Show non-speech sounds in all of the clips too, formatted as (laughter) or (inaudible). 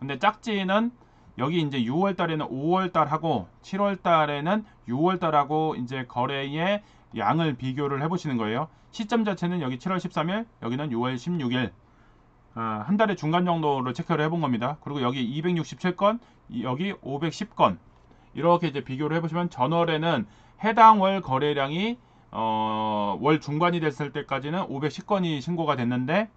근데 짝지는 여기 이제 6월 달에는 5월 달하고 7월 달에는 6월 달하고 이제 거래의 양을 비교를 해보시는 거예요. 시점 자체는 여기 7월 13일, 여기는 6월 16일. 아, 한 달의 중간 정도로 체크를 해본 겁니다. 그리고 여기 267건, 여기 510건. 이렇게 이제 비교를 해보시면 전월에는 해당 월 거래량이 어, 월 중반이 됐을 때까지는 510건이 신고가 됐는데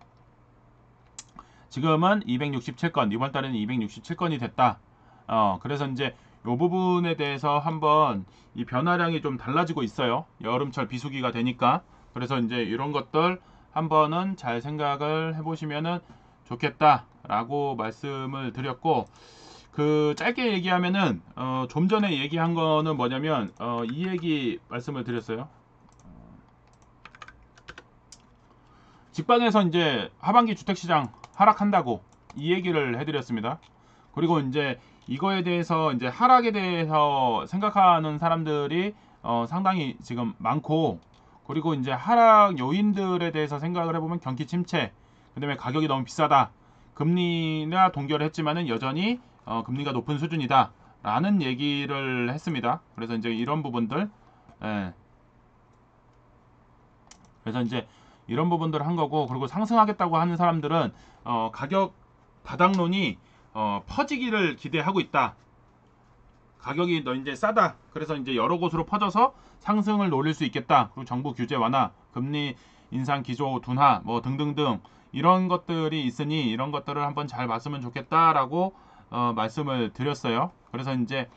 지금은 267건 이번 달에는 267건이 됐다. 어, 그래서 이제 이 부분에 대해서 한번 이 변화량이 좀 달라지고 있어요. 여름철 비수기가 되니까. 그래서 이제 이런 것들 한번은 잘 생각을 해보시면은 좋겠다라고 말씀을 드렸고 그 짧게 얘기하면은 어좀 전에 얘기한 거는 뭐냐면 어이 얘기 말씀을 드렸어요. 직방에서 이제 하반기 주택시장 하락한다고 이 얘기를 해드렸습니다. 그리고 이제 이거에 대해서 이제 하락에 대해서 생각하는 사람들이 어, 상당히 지금 많고 그리고 이제 하락 요인들에 대해서 생각을 해보면 경기 침체 그 다음에 가격이 너무 비싸다 금리나 동결을 했지만은 여전히 어, 금리가 높은 수준이다 라는 얘기를 했습니다 그래서 이제 이런 부분들 예. 그래서 이제 이런 부분들을 한 거고 그리고 상승하겠다고 하는 사람들은 어, 가격 바닥론이 어, 퍼지기를 기대하고 있다. 가격이 너 이제 싸다. 그래서 이제 여러 곳으로 퍼져서 상승을 노릴 수 있겠다. 그리고 정부 규제 완화, 금리 인상 기조 둔화 뭐 등등등 이런 것들이 있으니 이런 것들을 한번 잘 봤으면 좋겠다라고 어, 말씀을 드렸어요. 그래서 이제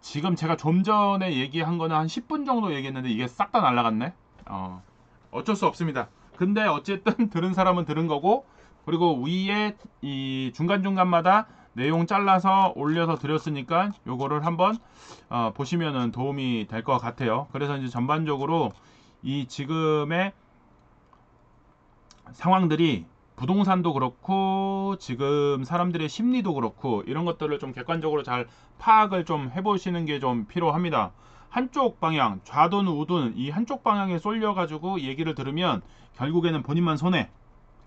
지금 제가 좀 전에 얘기한 거는 한 10분 정도 얘기했는데 이게 싹 다날아갔네 어. 어쩔 수 없습니다. 근데 어쨌든 (laughs) 들은 사람은 들은 거고 그리고 위에 이 중간중간마다 내용 잘라서 올려서 드렸으니까 요거를 한번 어, 보시면은 도움이 될 것 같아요. 그래서 이제 전반적으로 이 지금의 상황들이 부동산도 그렇고 지금 사람들의 심리도 그렇고 이런 것들을 좀 객관적으로 잘 파악을 좀 해보시는 게 좀 필요합니다. 한쪽 방향 좌든 우든 이 한쪽 방향에 쏠려 가지고 얘기를 들으면 결국에는 본인만 손해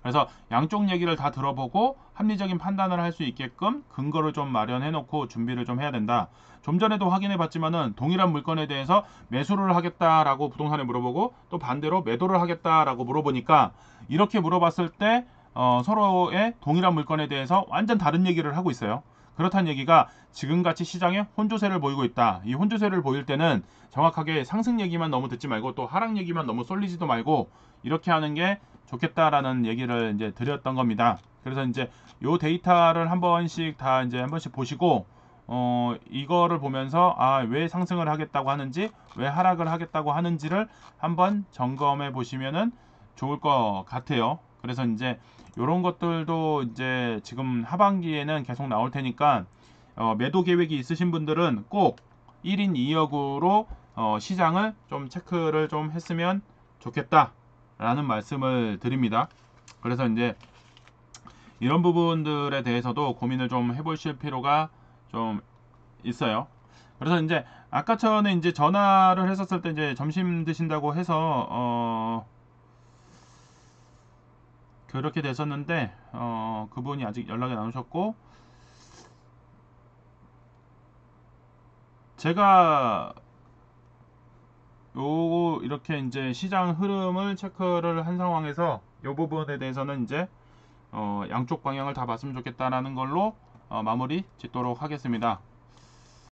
그래서 양쪽 얘기를 다 들어보고 합리적인 판단을 할 수 있게끔 근거를 좀 마련해 놓고 준비를 좀 해야 된다 좀 전에도 확인해 봤지만은 동일한 물건에 대해서 매수를 하겠다라고 부동산에 물어보고 또 반대로 매도를 하겠다라고 물어보니까 이렇게 물어봤을 때 어, 서로의 동일한 물건에 대해서 완전 다른 얘기를 하고 있어요. 그렇다는 얘기가 지금같이 시장에 혼조세를 보이고 있다. 이 혼조세를 보일 때는 정확하게 상승 얘기만 너무 듣지 말고 또 하락 얘기만 너무 쏠리지도 말고 이렇게 하는 게 좋겠다라는 얘기를 이제 드렸던 겁니다. 그래서 이제 요 데이터를 한 번씩 다 이제 한 번씩 보시고 어 이거를 보면서 아왜 상승을 하겠다고 하는지 왜 하락을 하겠다고 하는지를 한번 점검해 보시면은 좋을 것 같아요. 그래서 이제 이런 것들도 이제 지금 하반기에는 계속 나올 테니까 어, 매도 계획이 있으신 분들은 꼭 1인 2역으로 어, 시장을 좀 체크를 좀 했으면 좋겠다 라는 말씀을 드립니다 그래서 이제 이런 부분들에 대해서도 고민을 좀 해보실 필요가 좀 있어요 그래서 이제 아까 전에 이제 전화를 했었을 때 이제 점심 드신다고 해서 어 그렇게 됐었는데 어, 그분이 아직 연락이 안 오셨고 제가 요 이렇게 이제 시장 흐름을 체크를 한 상황에서 요 부분에 대해서는 이제 어, 양쪽 방향을 다 봤으면 좋겠다라는 걸로 어, 마무리 짓도록 하겠습니다.